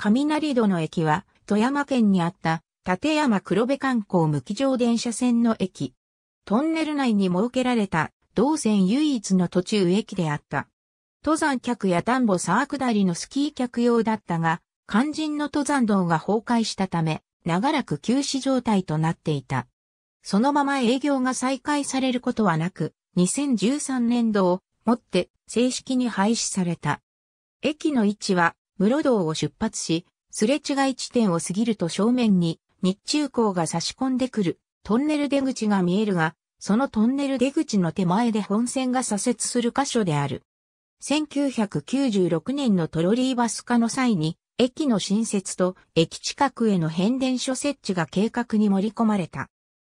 雷戸の駅は、富山県にあった、立山黒部観光無機場電車線の駅。トンネル内に設けられた、同線唯一の途中駅であった。登山客や田んぼ沢下りのスキー客用だったが、肝心の登山道が崩壊したため、長らく休止状態となっていた。そのまま営業が再開されることはなく、2013年度をもって正式に廃止された。駅の位置は室堂を出発し、すれ違い地点を過ぎると正面に日中港が差し込んでくるトンネル出口が見えるが、そのトンネル出口の手前で本線が左折する箇所である。1996年のトロリーバス化の際に、駅の新設と駅近くへの変電所設置が計画に盛り込まれた。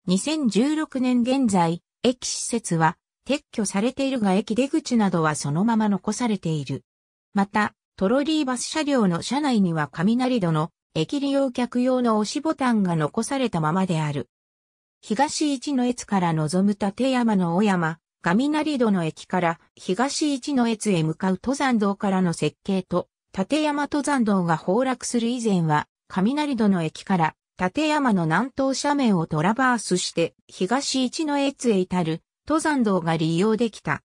2016年現在、駅施設は撤去されているが駅出口などはそのまま残されている。また、トロリーバス車両の車内には雷戸の駅利用客用の押しボタンが残されたままである。東一の越から望む立山の大山、雷戸の駅から東一の越へ向かう登山道からの設計と、立山登山道が崩落する以前は、雷戸の駅から立山の南東斜面をトラバースして東一の越へ至る登山道が利用できた。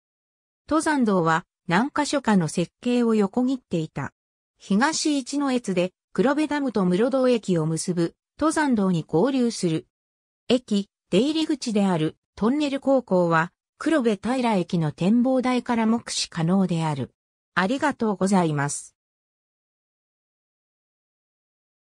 登山道は何箇所かの設計を横切っていた。東一の越で黒部ダムと室堂駅を結ぶ登山道に合流する。駅、出入り口であるトンネル高校は黒部平駅の展望台から目視可能である。ありがとうございます。